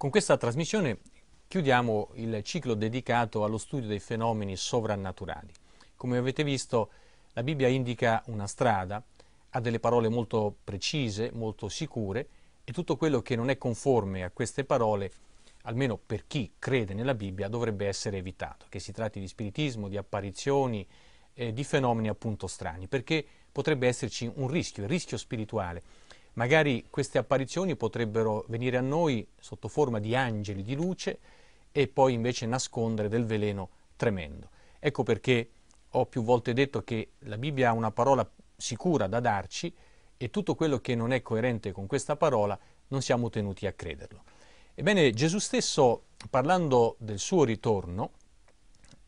Con questa trasmissione chiudiamo il ciclo dedicato allo studio dei fenomeni sovrannaturali. Come avete visto, la Bibbia indica una strada, ha delle parole molto precise, molto sicure e tutto quello che non è conforme a queste parole, almeno per chi crede nella Bibbia, dovrebbe essere evitato, che si tratti di spiritismo, di apparizioni, eh, di fenomeni appunto strani, perché potrebbe esserci un rischio, il rischio spirituale Magari queste apparizioni potrebbero venire a noi sotto forma di angeli di luce e poi invece nascondere del veleno tremendo. Ecco perché ho più volte detto che la Bibbia ha una parola sicura da darci e tutto quello che non è coerente con questa parola non siamo tenuti a crederlo. Ebbene, Gesù stesso, parlando del suo ritorno,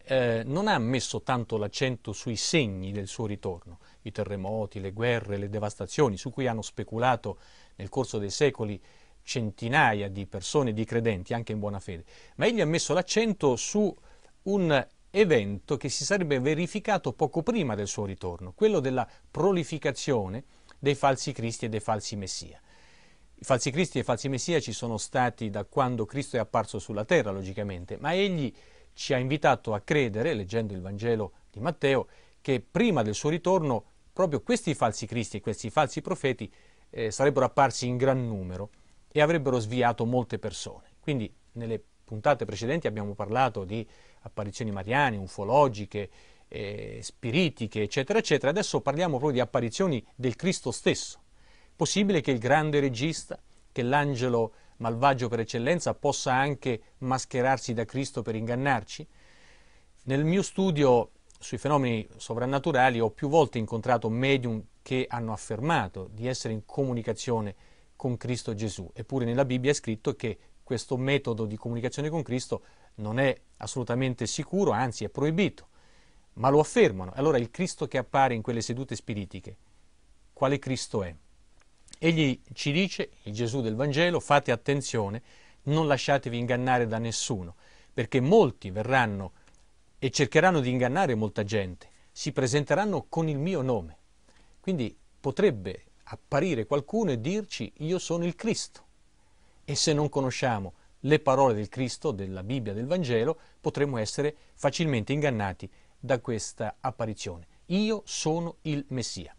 eh, non ha messo tanto l'accento sui segni del suo ritorno, i terremoti, le guerre, le devastazioni su cui hanno speculato nel corso dei secoli centinaia di persone, di credenti, anche in buona fede, ma egli ha messo l'accento su un evento che si sarebbe verificato poco prima del suo ritorno, quello della prolificazione dei falsi cristi e dei falsi messia. I falsi cristi e i falsi messia ci sono stati da quando Cristo è apparso sulla terra, logicamente, ma egli ci ha invitato a credere, leggendo il Vangelo di Matteo, che prima del suo ritorno proprio questi falsi cristi e questi falsi profeti eh, sarebbero apparsi in gran numero e avrebbero sviato molte persone. Quindi nelle puntate precedenti abbiamo parlato di apparizioni mariane, ufologiche, eh, spiritiche, eccetera, eccetera. Adesso parliamo proprio di apparizioni del Cristo stesso. Possibile che il grande regista, che l'angelo malvagio per eccellenza, possa anche mascherarsi da Cristo per ingannarci? Nel mio studio sui fenomeni sovrannaturali ho più volte incontrato medium che hanno affermato di essere in comunicazione con Cristo Gesù, eppure nella Bibbia è scritto che questo metodo di comunicazione con Cristo non è assolutamente sicuro, anzi è proibito, ma lo affermano. Allora il Cristo che appare in quelle sedute spiritiche, quale Cristo è? Egli ci dice, il Gesù del Vangelo, fate attenzione, non lasciatevi ingannare da nessuno, perché molti verranno e cercheranno di ingannare molta gente, si presenteranno con il mio nome. Quindi potrebbe apparire qualcuno e dirci io sono il Cristo. E se non conosciamo le parole del Cristo, della Bibbia, del Vangelo, potremmo essere facilmente ingannati da questa apparizione. Io sono il Messia.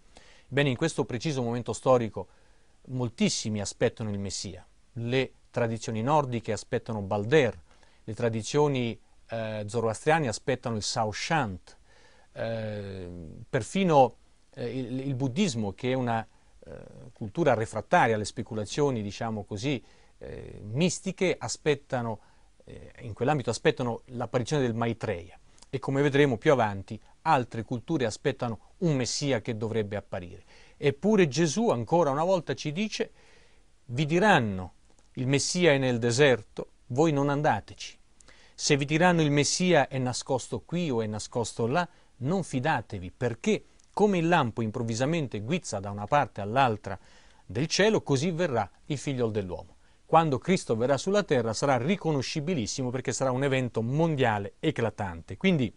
Bene, in questo preciso momento storico moltissimi aspettano il Messia. Le tradizioni nordiche aspettano Balder, le tradizioni eh, zoroastriani aspettano il Sao Shant, eh, perfino eh, il, il, buddismo che è una eh, cultura refrattaria alle speculazioni, diciamo così, eh, mistiche, aspettano, eh, in quell'ambito aspettano l'apparizione del Maitreya e come vedremo più avanti altre culture aspettano un Messia che dovrebbe apparire. Eppure Gesù ancora una volta ci dice, vi diranno, il Messia è nel deserto, voi non andateci. Se vi diranno il Messia è nascosto qui o è nascosto là, non fidatevi, perché come il lampo improvvisamente guizza da una parte all'altra del cielo, così verrà il figlio dell'uomo. Quando Cristo verrà sulla terra sarà riconoscibilissimo perché sarà un evento mondiale eclatante. Quindi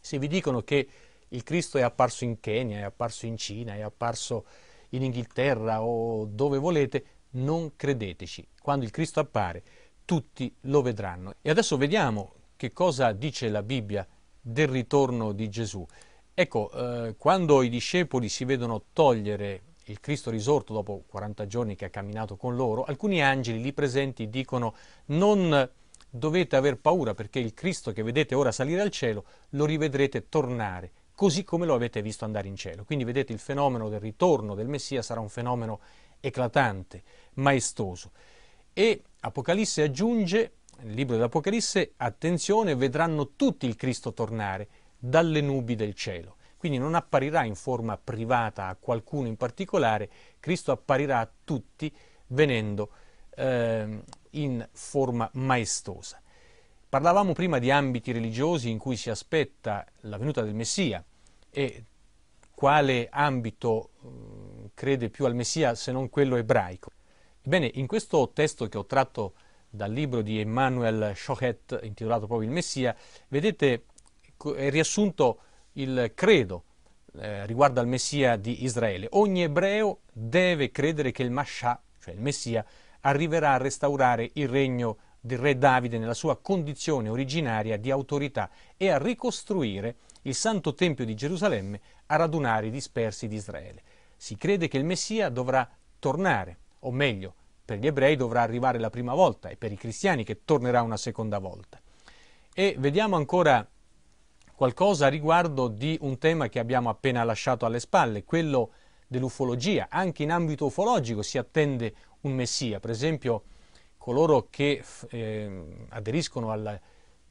se vi dicono che il Cristo è apparso in Kenya, è apparso in Cina, è apparso in Inghilterra o dove volete, non credeteci. Quando il Cristo appare tutti lo vedranno. E adesso vediamo che cosa dice la Bibbia del ritorno di Gesù. Ecco, eh, quando i discepoli si vedono togliere il Cristo risorto dopo 40 giorni che ha camminato con loro, alcuni angeli lì presenti dicono non dovete aver paura perché il Cristo che vedete ora salire al cielo lo rivedrete tornare così come lo avete visto andare in cielo. Quindi vedete il fenomeno del ritorno del Messia sarà un fenomeno eclatante, maestoso. E Apocalisse aggiunge, nel libro dell'Apocalisse, attenzione, vedranno tutti il Cristo tornare dalle nubi del cielo. Quindi non apparirà in forma privata a qualcuno in particolare, Cristo apparirà a tutti venendo eh, in forma maestosa. Parlavamo prima di ambiti religiosi in cui si aspetta la venuta del Messia e quale ambito mm, crede più al Messia se non quello ebraico. Bene, in questo testo che ho tratto dal libro di Emmanuel Chochet intitolato proprio Il Messia, vedete è riassunto il credo eh, riguardo al Messia di Israele. Ogni ebreo deve credere che il Masha, cioè il Messia, arriverà a restaurare il regno del re Davide nella sua condizione originaria di autorità e a ricostruire il santo tempio di Gerusalemme a radunare i dispersi di Israele. Si crede che il Messia dovrà tornare o meglio, per gli ebrei dovrà arrivare la prima volta e per i cristiani che tornerà una seconda volta. E vediamo ancora qualcosa riguardo di un tema che abbiamo appena lasciato alle spalle, quello dell'ufologia. Anche in ambito ufologico si attende un messia, per esempio coloro che eh, aderiscono al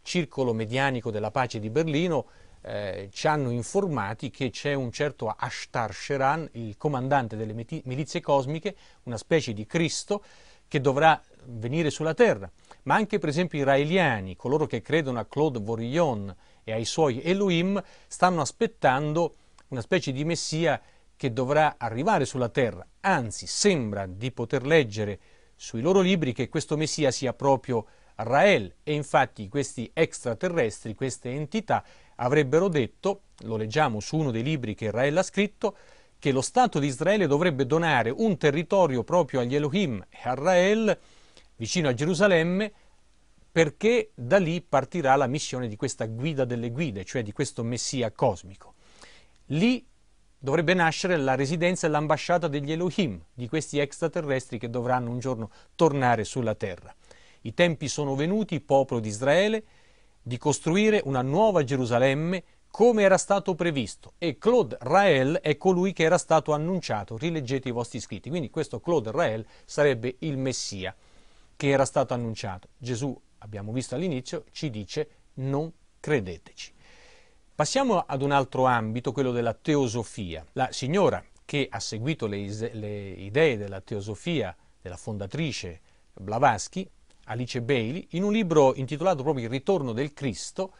circolo medianico della pace di Berlino eh, ci hanno informati che c'è un certo Ashtar Sheran, il comandante delle milizie cosmiche, una specie di Cristo, che dovrà venire sulla Terra. Ma anche per esempio i raeliani, coloro che credono a Claude Vorillon e ai suoi Elohim, stanno aspettando una specie di Messia che dovrà arrivare sulla Terra. Anzi, sembra di poter leggere sui loro libri che questo Messia sia proprio Rael e infatti questi extraterrestri, queste entità, avrebbero detto, lo leggiamo su uno dei libri che Israele ha scritto, che lo Stato di Israele dovrebbe donare un territorio proprio agli Elohim e a Rael, vicino a Gerusalemme, perché da lì partirà la missione di questa guida delle guide, cioè di questo Messia cosmico. Lì dovrebbe nascere la residenza e l'ambasciata degli Elohim, di questi extraterrestri che dovranno un giorno tornare sulla terra. I tempi sono venuti, popolo di Israele, di costruire una nuova Gerusalemme come era stato previsto e Claude Rael è colui che era stato annunciato, rileggete i vostri scritti. Quindi questo Claude Rael sarebbe il Messia che era stato annunciato. Gesù, abbiamo visto all'inizio, ci dice non credeteci. Passiamo ad un altro ambito, quello della teosofia. La signora che ha seguito le, le idee della teosofia della fondatrice Blavatsky Alice Bailey, in un libro intitolato proprio Il ritorno del Cristo,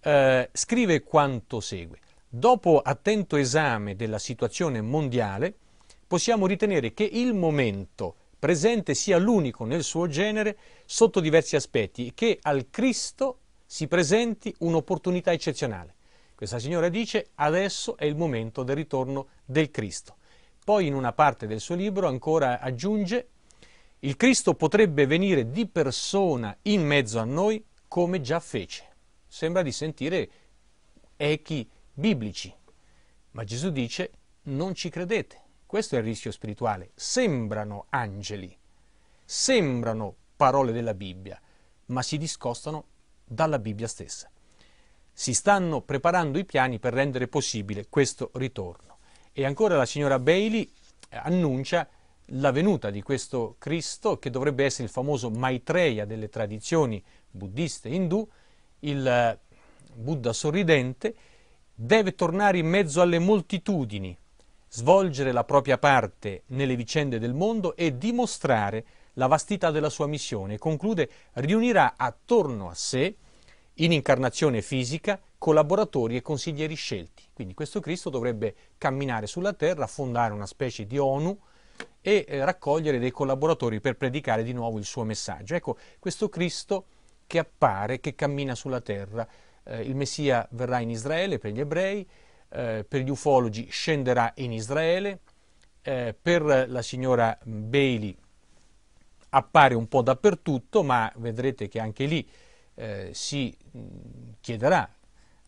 eh, scrive quanto segue. Dopo attento esame della situazione mondiale, possiamo ritenere che il momento presente sia l'unico nel suo genere sotto diversi aspetti e che al Cristo si presenti un'opportunità eccezionale. Questa signora dice adesso è il momento del ritorno del Cristo. Poi in una parte del suo libro ancora aggiunge il Cristo potrebbe venire di persona in mezzo a noi come già fece. Sembra di sentire echi biblici, ma Gesù dice non ci credete. Questo è il rischio spirituale. Sembrano angeli, sembrano parole della Bibbia, ma si discostano dalla Bibbia stessa. Si stanno preparando i piani per rendere possibile questo ritorno. E ancora la signora Bailey eh, annuncia la venuta di questo Cristo, che dovrebbe essere il famoso Maitreya delle tradizioni buddiste e indù, il eh, Buddha sorridente, deve tornare in mezzo alle moltitudini, svolgere la propria parte nelle vicende del mondo e dimostrare la vastità della sua missione. Conclude, riunirà attorno a sé, in incarnazione fisica, collaboratori e consiglieri scelti. Quindi questo Cristo dovrebbe camminare sulla terra, fondare una specie di ONU, e eh, raccogliere dei collaboratori per predicare di nuovo il suo messaggio. Ecco, questo Cristo che appare, che cammina sulla terra, eh, il Messia verrà in Israele per gli ebrei, eh, per gli ufologi scenderà in Israele, eh, per la signora Bailey appare un po' dappertutto, ma vedrete che anche lì eh, si mm, chiederà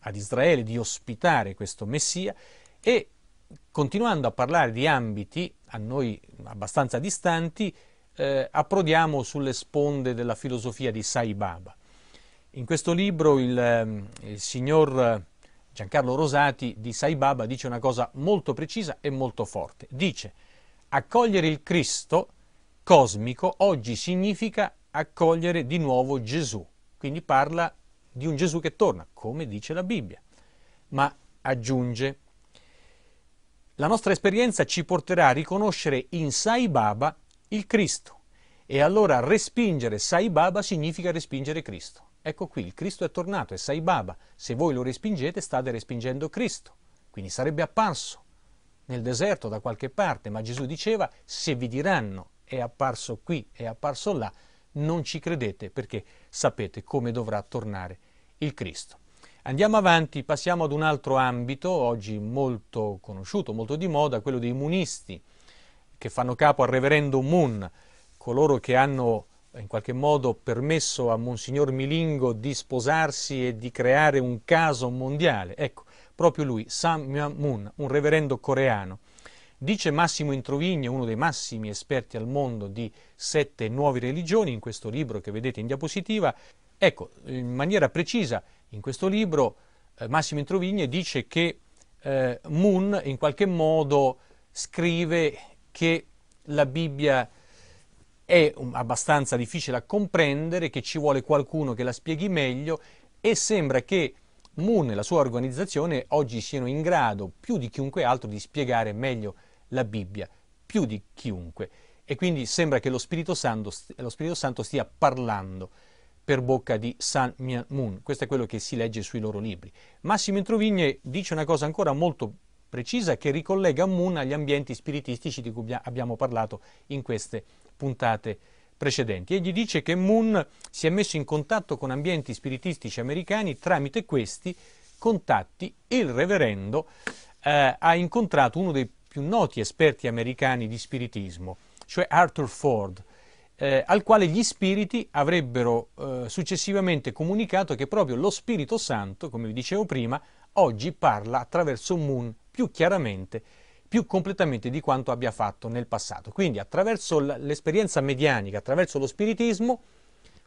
ad Israele di ospitare questo Messia e continuando a parlare di ambiti a noi abbastanza distanti, eh, approdiamo sulle sponde della filosofia di Sai Baba. In questo libro il, ehm, il signor eh, Giancarlo Rosati di Sai Baba dice una cosa molto precisa e molto forte. Dice, accogliere il Cristo cosmico oggi significa accogliere di nuovo Gesù. Quindi parla di un Gesù che torna, come dice la Bibbia. Ma aggiunge, la nostra esperienza ci porterà a riconoscere in Sai Baba il Cristo e allora respingere Sai Baba significa respingere Cristo. Ecco qui, il Cristo è tornato, è Sai Baba. Se voi lo respingete state respingendo Cristo, quindi sarebbe apparso nel deserto da qualche parte, ma Gesù diceva se vi diranno è apparso qui, è apparso là, non ci credete perché sapete come dovrà tornare il Cristo. Andiamo avanti, passiamo ad un altro ambito, oggi molto conosciuto, molto di moda, quello dei munisti, che fanno capo al reverendo Moon, coloro che hanno in qualche modo permesso a Monsignor Milingo di sposarsi e di creare un caso mondiale. Ecco, proprio lui, Sam Myung Moon, un reverendo coreano. Dice Massimo Introvigne, uno dei massimi esperti al mondo di sette nuove religioni, in questo libro che vedete in diapositiva, ecco, in maniera precisa in questo libro eh, Massimo Introvigne dice che eh, Moon in qualche modo scrive che la Bibbia è abbastanza difficile da comprendere, che ci vuole qualcuno che la spieghi meglio e sembra che Moon e la sua organizzazione oggi siano in grado, più di chiunque altro, di spiegare meglio la Bibbia, più di chiunque. E quindi sembra che lo Spirito Santo, lo Spirito Santo stia parlando per bocca di San Myung Moon. Questo è quello che si legge sui loro libri. Massimo Introvigne dice una cosa ancora molto precisa che ricollega Moon agli ambienti spiritistici di cui abbiamo parlato in queste puntate precedenti. Egli dice che Moon si è messo in contatto con ambienti spiritistici americani tramite questi contatti il reverendo eh, ha incontrato uno dei più noti esperti americani di spiritismo, cioè Arthur Ford, eh, al quale gli spiriti avrebbero eh, successivamente comunicato che proprio lo Spirito Santo, come vi dicevo prima, oggi parla attraverso Moon più chiaramente, più completamente di quanto abbia fatto nel passato. Quindi attraverso l'esperienza medianica, attraverso lo spiritismo,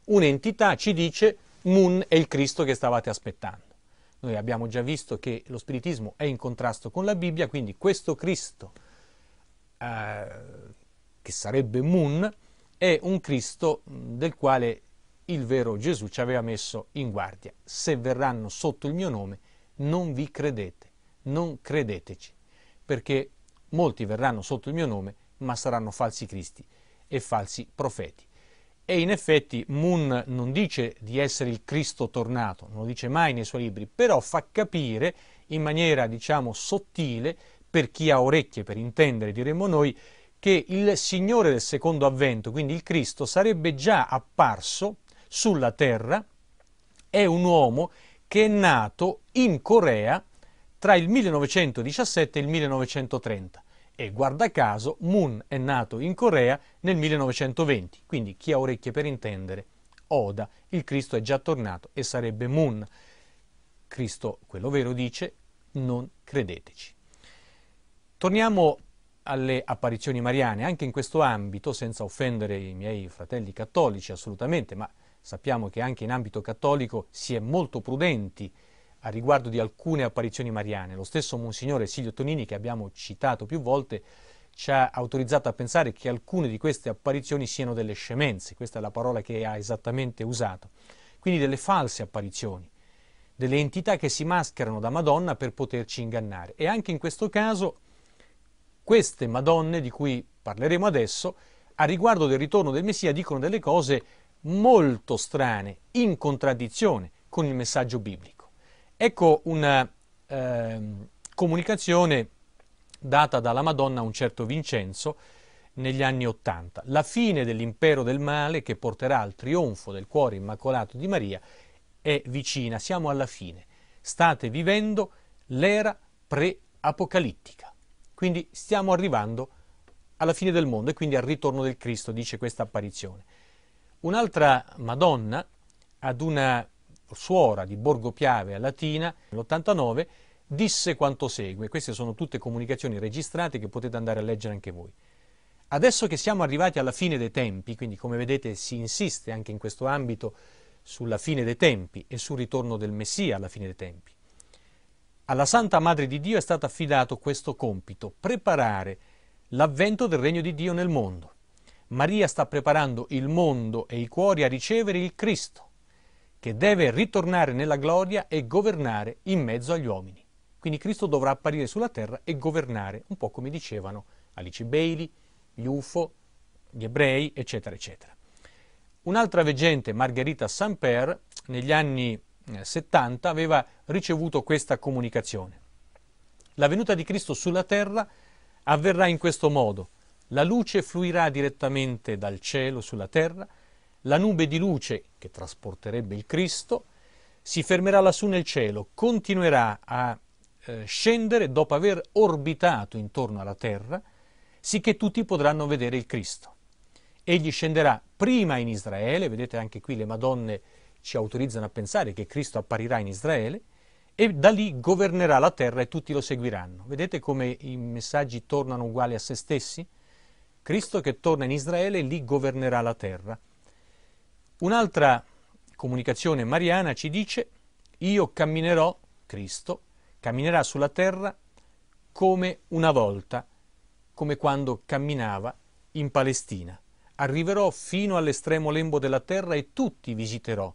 un'entità ci dice Moon è il Cristo che stavate aspettando. Noi abbiamo già visto che lo spiritismo è in contrasto con la Bibbia, quindi questo Cristo, eh, che sarebbe Moon, è un Cristo mm, del quale il vero Gesù ci aveva messo in guardia. Se verranno sotto il mio nome, non vi credete, non credeteci, perché molti verranno sotto il mio nome, ma saranno falsi cristi e falsi profeti. E in effetti Moon non dice di essere il Cristo tornato, non lo dice mai nei suoi libri, però fa capire in maniera, diciamo, sottile, per chi ha orecchie per intendere, diremmo noi, che il Signore del secondo avvento, quindi il Cristo, sarebbe già apparso sulla terra, è un uomo che è nato in Corea tra il 1917 e il 1930 e guarda caso Moon è nato in Corea nel 1920, quindi chi ha orecchie per intendere, Oda, il Cristo è già tornato e sarebbe Moon. Cristo, quello vero, dice non credeteci. Torniamo alle apparizioni mariane, anche in questo ambito, senza offendere i miei fratelli cattolici assolutamente, ma sappiamo che anche in ambito cattolico si è molto prudenti a riguardo di alcune apparizioni mariane. Lo stesso Monsignore Silvio Tonini, che abbiamo citato più volte, ci ha autorizzato a pensare che alcune di queste apparizioni siano delle scemenze, questa è la parola che ha esattamente usato, quindi delle false apparizioni, delle entità che si mascherano da Madonna per poterci ingannare. E anche in questo caso queste Madonne, di cui parleremo adesso, a riguardo del ritorno del Messia dicono delle cose molto strane, in contraddizione con il messaggio biblico. Ecco una eh, comunicazione data dalla Madonna a un certo Vincenzo negli anni Ottanta. La fine dell'impero del male che porterà al trionfo del cuore immacolato di Maria è vicina, siamo alla fine. State vivendo l'era pre-apocalittica. Quindi stiamo arrivando alla fine del mondo e quindi al ritorno del Cristo, dice questa apparizione. Un'altra Madonna ad una suora di Borgo Piave a Latina, nell'89, disse quanto segue. Queste sono tutte comunicazioni registrate che potete andare a leggere anche voi. Adesso che siamo arrivati alla fine dei tempi, quindi come vedete si insiste anche in questo ambito sulla fine dei tempi e sul ritorno del Messia alla fine dei tempi, alla Santa Madre di Dio è stato affidato questo compito, preparare l'avvento del regno di Dio nel mondo. Maria sta preparando il mondo e i cuori a ricevere il Cristo, che deve ritornare nella gloria e governare in mezzo agli uomini. Quindi Cristo dovrà apparire sulla terra e governare, un po' come dicevano Alice Bailey, gli UFO, gli ebrei, eccetera, eccetera. Un'altra veggente, Margherita Samper, negli anni 70 eh, aveva ricevuto questa comunicazione. La venuta di Cristo sulla terra avverrà in questo modo. La luce fluirà direttamente dal cielo sulla terra, la nube di luce che trasporterebbe il Cristo si fermerà lassù nel cielo, continuerà a eh, scendere dopo aver orbitato intorno alla terra, sicché tutti potranno vedere il Cristo. Egli scenderà prima in Israele, vedete anche qui le Madonne ci autorizzano a pensare che Cristo apparirà in Israele e da lì governerà la terra e tutti lo seguiranno. Vedete come i messaggi tornano uguali a se stessi? Cristo che torna in Israele lì governerà la terra. Un'altra comunicazione mariana ci dice io camminerò, Cristo, camminerà sulla terra come una volta, come quando camminava in Palestina. Arriverò fino all'estremo lembo della terra e tutti visiterò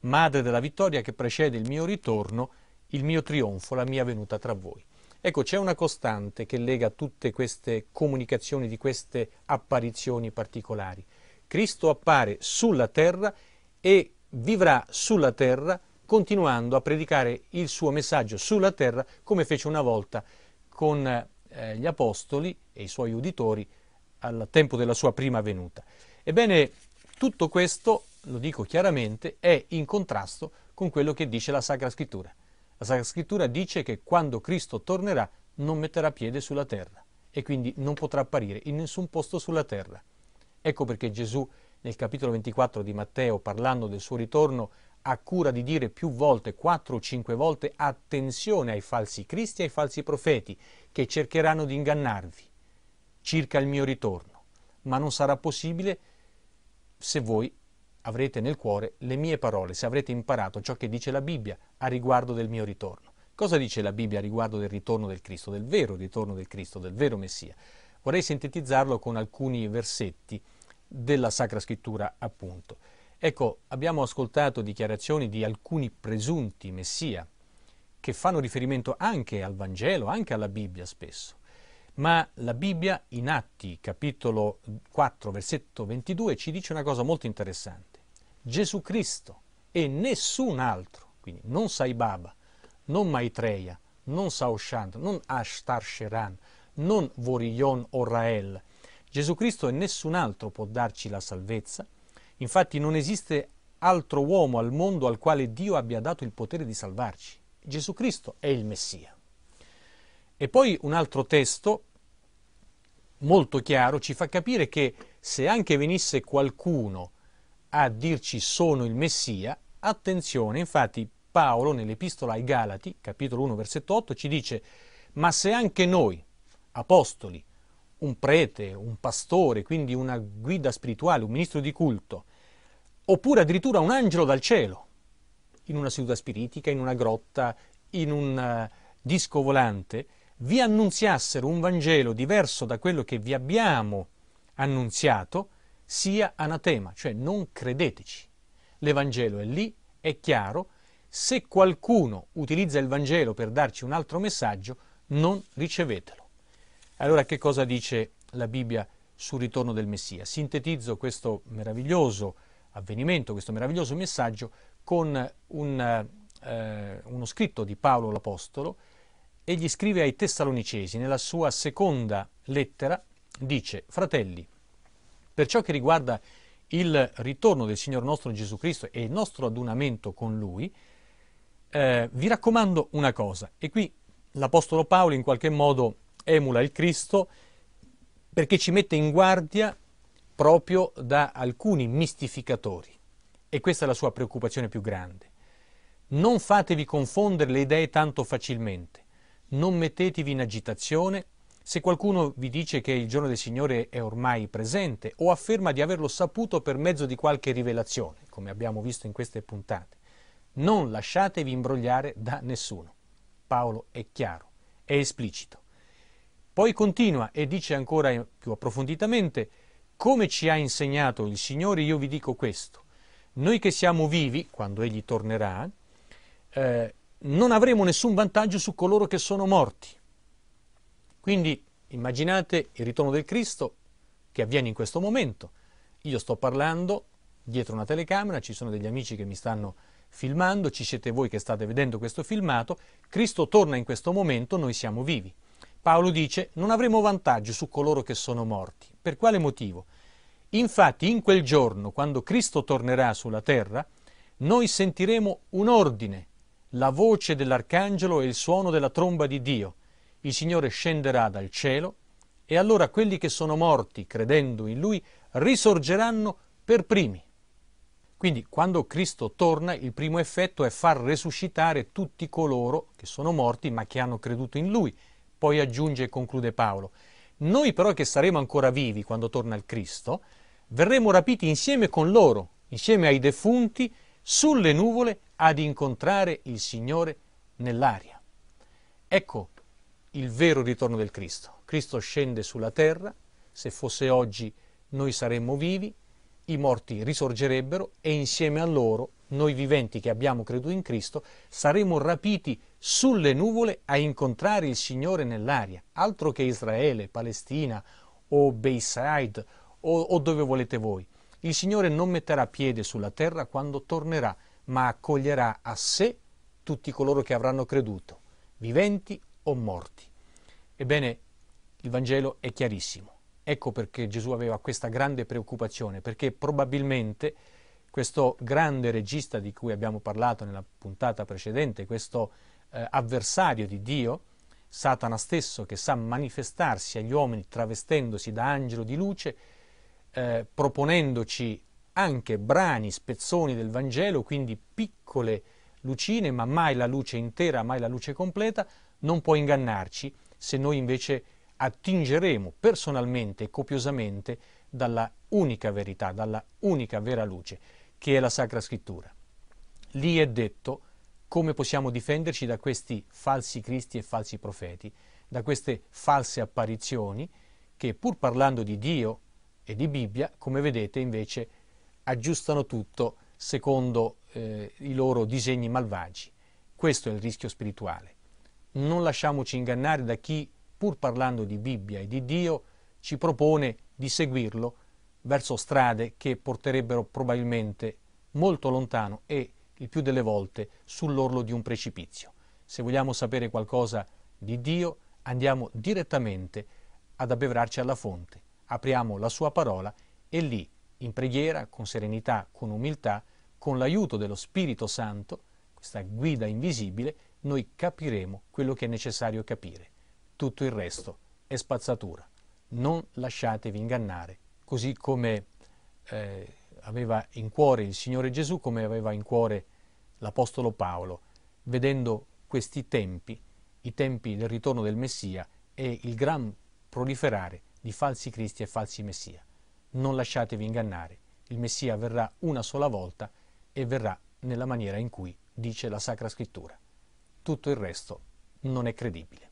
madre della vittoria che precede il mio ritorno, il mio trionfo, la mia venuta tra voi. Ecco, c'è una costante che lega tutte queste comunicazioni di queste apparizioni particolari. Cristo appare sulla terra e vivrà sulla terra continuando a predicare il suo messaggio sulla terra come fece una volta con eh, gli apostoli e i suoi uditori al tempo della sua prima venuta. Ebbene, tutto questo lo dico chiaramente, è in contrasto con quello che dice la Sacra Scrittura. La Sacra Scrittura dice che quando Cristo tornerà non metterà piede sulla terra e quindi non potrà apparire in nessun posto sulla terra. Ecco perché Gesù nel capitolo 24 di Matteo, parlando del suo ritorno, ha cura di dire più volte, 4 o 5 volte, attenzione ai falsi cristi e ai falsi profeti che cercheranno di ingannarvi circa il mio ritorno, ma non sarà possibile se voi avrete nel cuore le mie parole, se avrete imparato ciò che dice la Bibbia a riguardo del mio ritorno. Cosa dice la Bibbia a riguardo del ritorno del Cristo, del vero ritorno del Cristo, del vero Messia? Vorrei sintetizzarlo con alcuni versetti della Sacra Scrittura, appunto. Ecco, abbiamo ascoltato dichiarazioni di alcuni presunti Messia che fanno riferimento anche al Vangelo, anche alla Bibbia spesso. Ma la Bibbia in Atti, capitolo 4, versetto 22, ci dice una cosa molto interessante. Gesù Cristo e nessun altro, quindi non Sai Baba, non Maitreya, non Saoshant, non Ashtar Sheran, non Vorion o Rael. Gesù Cristo e nessun altro può darci la salvezza. Infatti non esiste altro uomo al mondo al quale Dio abbia dato il potere di salvarci. Gesù Cristo è il Messia. E poi un altro testo molto chiaro ci fa capire che se anche venisse qualcuno a dirci sono il Messia, attenzione, infatti Paolo nell'epistola ai Galati, capitolo 1, versetto 8, ci dice, ma se anche noi, apostoli, un prete, un pastore, quindi una guida spirituale, un ministro di culto, oppure addirittura un angelo dal cielo, in una seduta spiritica, in una grotta, in un eh, disco volante, vi annunziassero un Vangelo diverso da quello che vi abbiamo annunziato, sia anatema, cioè non credeteci. L'Evangelo è lì, è chiaro, se qualcuno utilizza il Vangelo per darci un altro messaggio, non ricevetelo. Allora che cosa dice la Bibbia sul ritorno del Messia? Sintetizzo questo meraviglioso avvenimento, questo meraviglioso messaggio con un, eh, uno scritto di Paolo l'Apostolo. Egli scrive ai Tessalonicesi, nella sua seconda lettera, dice, fratelli, per ciò che riguarda il ritorno del Signor nostro Gesù Cristo e il nostro adunamento con Lui, eh, vi raccomando una cosa, e qui l'Apostolo Paolo in qualche modo emula il Cristo perché ci mette in guardia proprio da alcuni mistificatori, e questa è la sua preoccupazione più grande. Non fatevi confondere le idee tanto facilmente, non mettetevi in agitazione se qualcuno vi dice che il giorno del Signore è ormai presente o afferma di averlo saputo per mezzo di qualche rivelazione, come abbiamo visto in queste puntate, non lasciatevi imbrogliare da nessuno. Paolo è chiaro, è esplicito. Poi continua e dice ancora più approfonditamente, come ci ha insegnato il Signore, io vi dico questo. Noi che siamo vivi, quando Egli tornerà, eh, non avremo nessun vantaggio su coloro che sono morti quindi immaginate il ritorno del Cristo che avviene in questo momento. Io sto parlando dietro una telecamera, ci sono degli amici che mi stanno filmando, ci siete voi che state vedendo questo filmato, Cristo torna in questo momento, noi siamo vivi. Paolo dice non avremo vantaggio su coloro che sono morti. Per quale motivo? Infatti in quel giorno, quando Cristo tornerà sulla terra, noi sentiremo un ordine, la voce dell'arcangelo e il suono della tromba di Dio il Signore scenderà dal cielo e allora quelli che sono morti credendo in Lui risorgeranno per primi. Quindi quando Cristo torna il primo effetto è far resuscitare tutti coloro che sono morti ma che hanno creduto in Lui. Poi aggiunge e conclude Paolo, noi però che saremo ancora vivi quando torna il Cristo, verremo rapiti insieme con loro, insieme ai defunti, sulle nuvole ad incontrare il Signore nell'aria. Ecco, il vero ritorno del Cristo. Cristo scende sulla terra, se fosse oggi noi saremmo vivi, i morti risorgerebbero e insieme a loro noi viventi che abbiamo creduto in Cristo saremo rapiti sulle nuvole a incontrare il Signore nell'aria, altro che Israele, Palestina o Bayside o, o dove volete voi. Il Signore non metterà piede sulla terra quando tornerà, ma accoglierà a sé tutti coloro che avranno creduto, viventi o morti. Ebbene, il Vangelo è chiarissimo. Ecco perché Gesù aveva questa grande preoccupazione, perché probabilmente questo grande regista di cui abbiamo parlato nella puntata precedente, questo eh, avversario di Dio, Satana stesso che sa manifestarsi agli uomini travestendosi da angelo di luce, eh, proponendoci anche brani, spezzoni del Vangelo, quindi piccole lucine, ma mai la luce intera, mai la luce completa, non può ingannarci se noi invece attingeremo personalmente e copiosamente dalla unica verità, dalla unica vera luce, che è la Sacra Scrittura. Lì è detto come possiamo difenderci da questi falsi cristi e falsi profeti, da queste false apparizioni che pur parlando di Dio e di Bibbia, come vedete invece, aggiustano tutto secondo eh, i loro disegni malvagi. Questo è il rischio spirituale non lasciamoci ingannare da chi, pur parlando di Bibbia e di Dio, ci propone di seguirlo verso strade che porterebbero probabilmente molto lontano e il più delle volte sull'orlo di un precipizio. Se vogliamo sapere qualcosa di Dio, andiamo direttamente ad abbeverarci alla fonte, apriamo la sua parola e lì, in preghiera, con serenità, con umiltà, con l'aiuto dello Spirito Santo, questa guida invisibile, noi capiremo quello che è necessario capire. Tutto il resto è spazzatura. Non lasciatevi ingannare, così come eh, aveva in cuore il Signore Gesù, come aveva in cuore l'Apostolo Paolo, vedendo questi tempi, i tempi del ritorno del Messia e il gran proliferare di falsi cristi e falsi messia. Non lasciatevi ingannare, il Messia verrà una sola volta e verrà nella maniera in cui dice la Sacra Scrittura tutto il resto non è credibile.